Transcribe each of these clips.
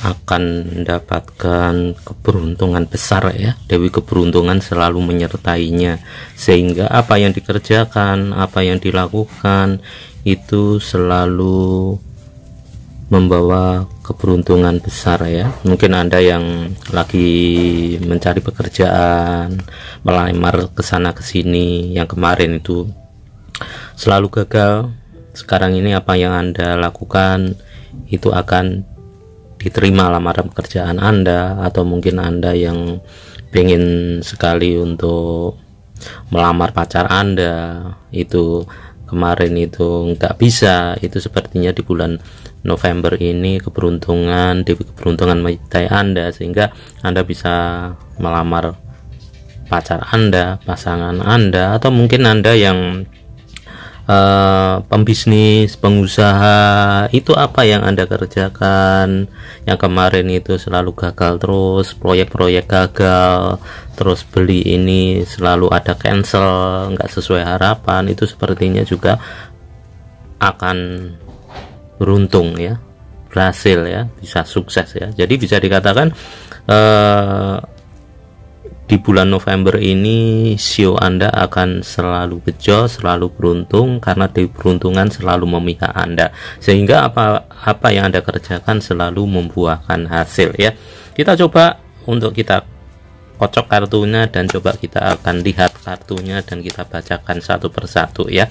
akan mendapatkan keberuntungan besar ya Dewi keberuntungan selalu menyertainya sehingga apa yang dikerjakan apa yang dilakukan itu selalu membawa keberuntungan besar ya mungkin anda yang lagi mencari pekerjaan melamar ke sana ke sini yang kemarin itu selalu gagal sekarang ini apa yang anda lakukan itu akan diterima lamaran pekerjaan Anda atau mungkin Anda yang pengen sekali untuk melamar pacar Anda itu kemarin itu nggak bisa itu sepertinya di bulan November ini keberuntungan di keberuntungan mencintai Anda sehingga Anda bisa melamar pacar Anda, pasangan Anda atau mungkin Anda yang uh, pembisnis, pengusaha itu apa yang Anda kerjakan yang kemarin itu selalu gagal terus, proyek-proyek gagal, terus beli ini selalu ada cancel, nggak sesuai harapan, itu sepertinya juga akan beruntung ya berhasil ya bisa sukses ya jadi bisa dikatakan eh, di bulan November ini sio Anda akan selalu bejo, selalu beruntung karena di peruntungan selalu memihak Anda. Sehingga apa apa yang Anda kerjakan selalu membuahkan hasil ya. Kita coba untuk kita kocok kartunya dan coba kita akan lihat kartunya dan kita bacakan satu persatu ya.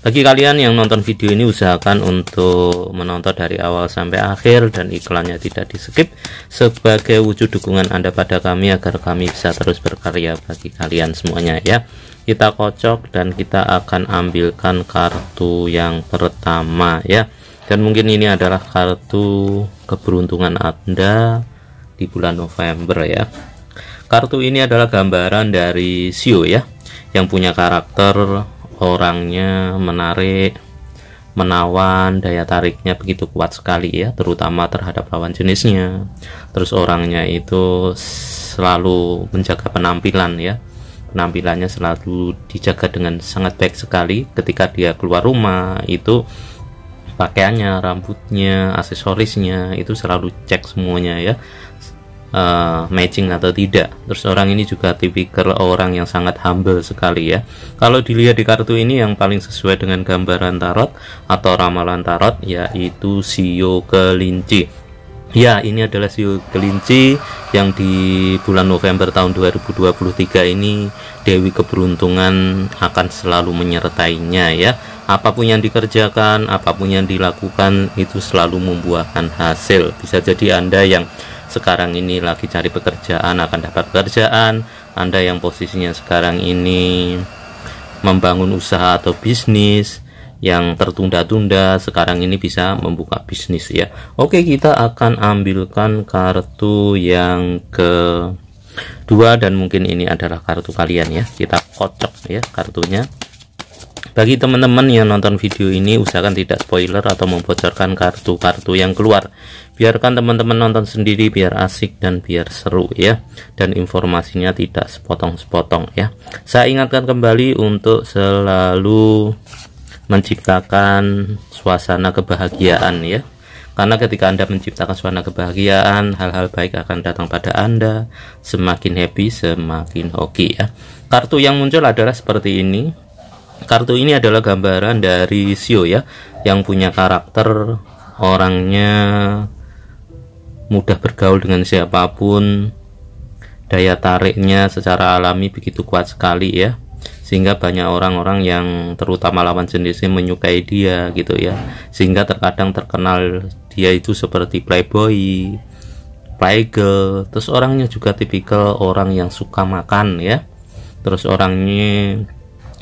Bagi kalian yang nonton video ini usahakan untuk menonton dari awal sampai akhir dan iklannya tidak di skip sebagai wujud dukungan Anda pada kami agar kami bisa terus berkarya bagi kalian semuanya ya. Kita kocok dan kita akan ambilkan kartu yang pertama ya. Dan mungkin ini adalah kartu keberuntungan Anda di bulan November ya. Kartu ini adalah gambaran dari Sio ya yang punya karakter orangnya menarik, menawan, daya tariknya begitu kuat sekali ya, terutama terhadap lawan jenisnya. Terus orangnya itu selalu menjaga penampilan ya. Penampilannya selalu dijaga dengan sangat baik sekali ketika dia keluar rumah itu pakaiannya, rambutnya, aksesorisnya itu selalu cek semuanya ya uh, matching atau tidak. Terus orang ini juga tipikal orang yang sangat humble sekali ya. Kalau dilihat di kartu ini yang paling sesuai dengan gambaran tarot atau ramalan tarot yaitu sio kelinci. Ya, ini adalah sio kelinci yang di bulan November tahun 2023 ini Dewi keberuntungan akan selalu menyertainya ya. Apapun yang dikerjakan, apapun yang dilakukan itu selalu membuahkan hasil. Bisa jadi Anda yang sekarang ini lagi cari pekerjaan akan dapat pekerjaan Anda yang posisinya sekarang ini membangun usaha atau bisnis yang tertunda-tunda sekarang ini bisa membuka bisnis ya Oke kita akan ambilkan kartu yang ke dua dan mungkin ini adalah kartu kalian ya kita kocok ya kartunya bagi teman-teman yang nonton video ini usahakan tidak spoiler atau membocorkan kartu-kartu yang keluar biarkan teman-teman nonton sendiri biar asik dan biar seru ya dan informasinya tidak sepotong-sepotong ya saya ingatkan kembali untuk selalu menciptakan suasana kebahagiaan ya karena ketika Anda menciptakan suasana kebahagiaan, hal-hal baik akan datang pada Anda. Semakin happy, semakin hoki ya. Kartu yang muncul adalah seperti ini. Kartu ini adalah gambaran dari Sio ya, yang punya karakter orangnya mudah bergaul dengan siapapun daya tariknya secara alami begitu kuat sekali ya sehingga banyak orang-orang yang terutama lawan jenisnya menyukai dia gitu ya sehingga terkadang terkenal dia itu seperti playboy playgirl terus orangnya juga tipikal orang yang suka makan ya terus orangnya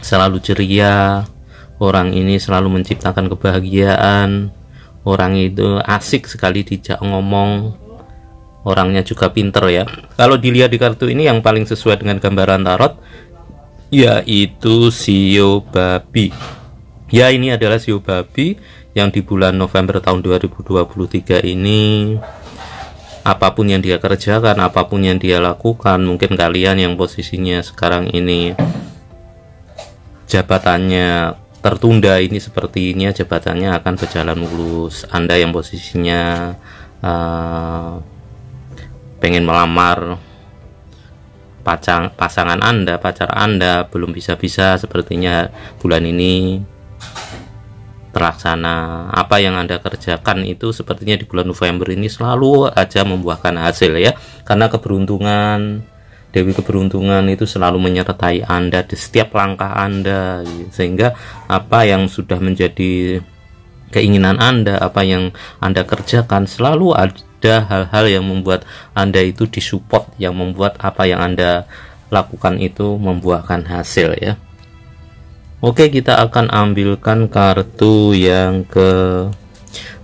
selalu ceria orang ini selalu menciptakan kebahagiaan orang itu asik sekali dijak ngomong orangnya juga pinter ya kalau dilihat di kartu ini yang paling sesuai dengan gambaran tarot yaitu sio babi ya ini adalah sio babi yang di bulan November tahun 2023 ini apapun yang dia kerjakan, apapun yang dia lakukan, mungkin kalian yang posisinya sekarang ini jabatannya tertunda ini sepertinya jabatannya akan berjalan mulus. Anda yang posisinya uh, pengen melamar pacang, pasangan Anda, pacar Anda belum bisa-bisa sepertinya bulan ini terlaksana. Apa yang Anda kerjakan itu sepertinya di bulan November ini selalu aja membuahkan hasil ya. Karena keberuntungan Dewi keberuntungan itu selalu menyertai Anda di setiap langkah Anda gitu. sehingga apa yang sudah menjadi keinginan Anda, apa yang Anda kerjakan selalu ada hal-hal yang membuat Anda itu disupport yang membuat apa yang Anda lakukan itu membuahkan hasil ya. Oke, kita akan ambilkan kartu yang ke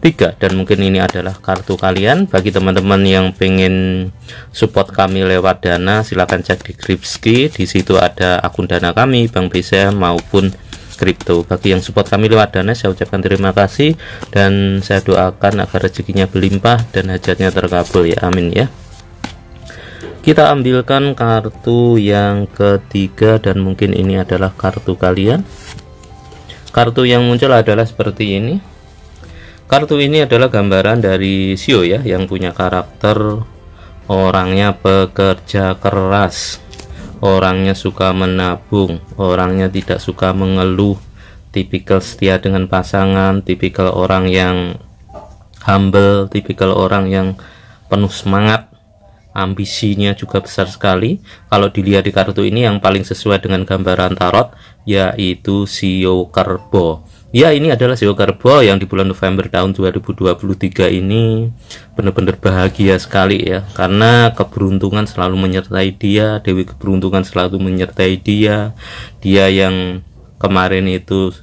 3 dan mungkin ini adalah kartu kalian bagi teman-teman yang pengen support kami lewat dana silahkan cek di Gripski di situ ada akun dana kami Bank BCA maupun kripto bagi yang support kami lewat dana saya ucapkan terima kasih dan saya doakan agar rezekinya berlimpah dan hajatnya terkabul ya amin ya kita ambilkan kartu yang ketiga dan mungkin ini adalah kartu kalian kartu yang muncul adalah seperti ini Kartu ini adalah gambaran dari Sio ya yang punya karakter orangnya bekerja keras, orangnya suka menabung, orangnya tidak suka mengeluh, tipikal setia dengan pasangan, tipikal orang yang humble, tipikal orang yang penuh semangat, ambisinya juga besar sekali. Kalau dilihat di kartu ini yang paling sesuai dengan gambaran tarot yaitu Sio Kerbo. Ya, ini adalah Zio Karbo yang di bulan November tahun 2023 ini benar-benar bahagia sekali ya. Karena keberuntungan selalu menyertai dia, Dewi keberuntungan selalu menyertai dia. Dia yang kemarin itu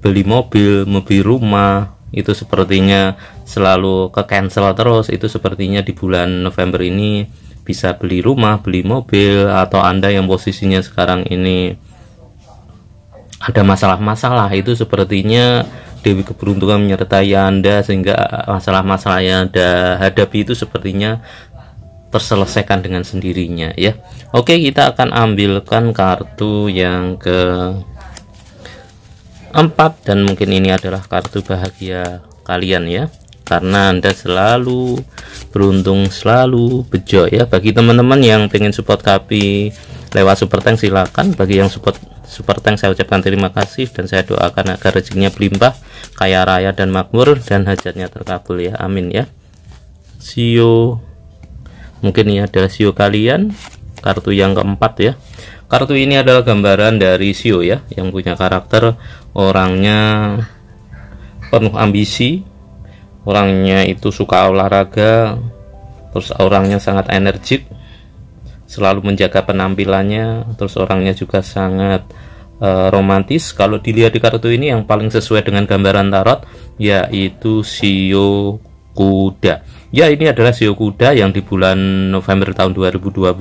beli mobil, mobil rumah, itu sepertinya selalu ke cancel terus. Itu sepertinya di bulan November ini bisa beli rumah, beli mobil atau Anda yang posisinya sekarang ini ada masalah-masalah itu sepertinya Dewi keberuntungan menyertai Anda sehingga masalah-masalah yang Anda hadapi itu sepertinya terselesaikan dengan sendirinya ya. Oke, kita akan ambilkan kartu yang ke 4 dan mungkin ini adalah kartu bahagia kalian ya. Karena Anda selalu beruntung, selalu bejo ya. Bagi teman-teman yang ingin support kopi lewat super tank silakan, bagi yang support super tank saya ucapkan terima kasih dan saya doakan agar rezekinya berlimpah, kaya raya dan makmur dan hajatnya terkabul ya amin ya sio mungkin ini adalah sio kalian kartu yang keempat ya kartu ini adalah gambaran dari sio ya yang punya karakter orangnya penuh ambisi orangnya itu suka olahraga terus orangnya sangat energik selalu menjaga penampilannya terus orangnya juga sangat uh, romantis kalau dilihat di kartu ini yang paling sesuai dengan gambaran tarot yaitu Sio Kuda ya ini adalah Sio Kuda yang di bulan November tahun 2023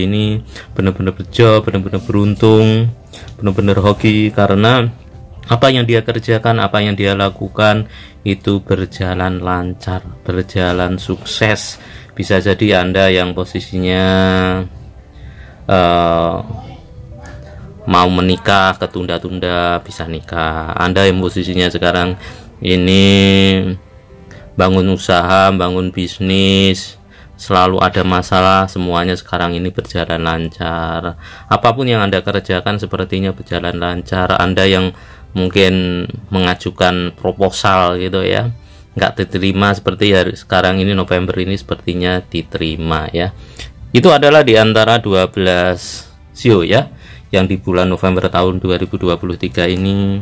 ini benar-benar bejo benar-benar beruntung benar-benar hoki karena apa yang dia kerjakan, apa yang dia lakukan itu berjalan lancar, berjalan sukses. Bisa jadi Anda yang posisinya uh, mau menikah ketunda-tunda bisa nikah. Anda yang posisinya sekarang ini bangun usaha, bangun bisnis, selalu ada masalah, semuanya sekarang ini berjalan lancar. Apapun yang Anda kerjakan sepertinya berjalan lancar. Anda yang mungkin mengajukan proposal gitu ya nggak diterima seperti hari sekarang ini November ini sepertinya diterima ya itu adalah di antara 12 CEO ya yang di bulan November tahun 2023 ini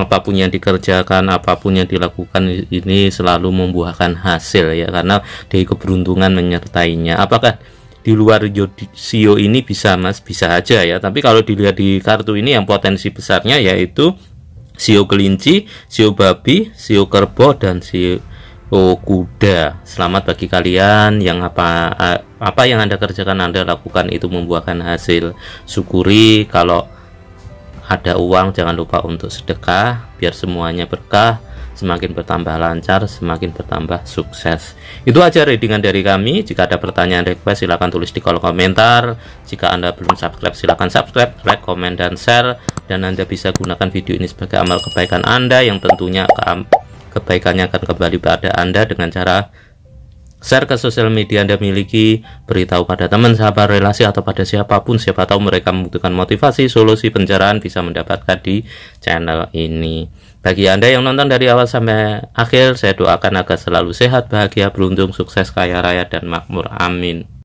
apapun yang dikerjakan apapun yang dilakukan ini selalu membuahkan hasil ya karena di keberuntungan menyertainya apakah di luar sio ini bisa mas bisa aja ya tapi kalau dilihat di kartu ini yang potensi besarnya yaitu sio kelinci, sio babi, sio kerbau dan sio kuda. Selamat bagi kalian yang apa apa yang Anda kerjakan Anda lakukan itu membuahkan hasil. Syukuri kalau ada uang jangan lupa untuk sedekah biar semuanya berkah semakin bertambah lancar, semakin bertambah sukses. Itu aja readingan dari kami. Jika ada pertanyaan request silahkan tulis di kolom komentar. Jika Anda belum subscribe silahkan subscribe, like, komen, dan share. Dan Anda bisa gunakan video ini sebagai amal kebaikan Anda yang tentunya kebaikannya akan kembali pada Anda dengan cara Share ke sosial media Anda miliki, beritahu pada teman, sahabat, relasi, atau pada siapapun, siapa tahu mereka membutuhkan motivasi, solusi, pencerahan bisa mendapatkan di channel ini. Bagi Anda yang nonton dari awal sampai akhir, saya doakan agar selalu sehat, bahagia, beruntung, sukses, kaya raya, dan makmur. Amin.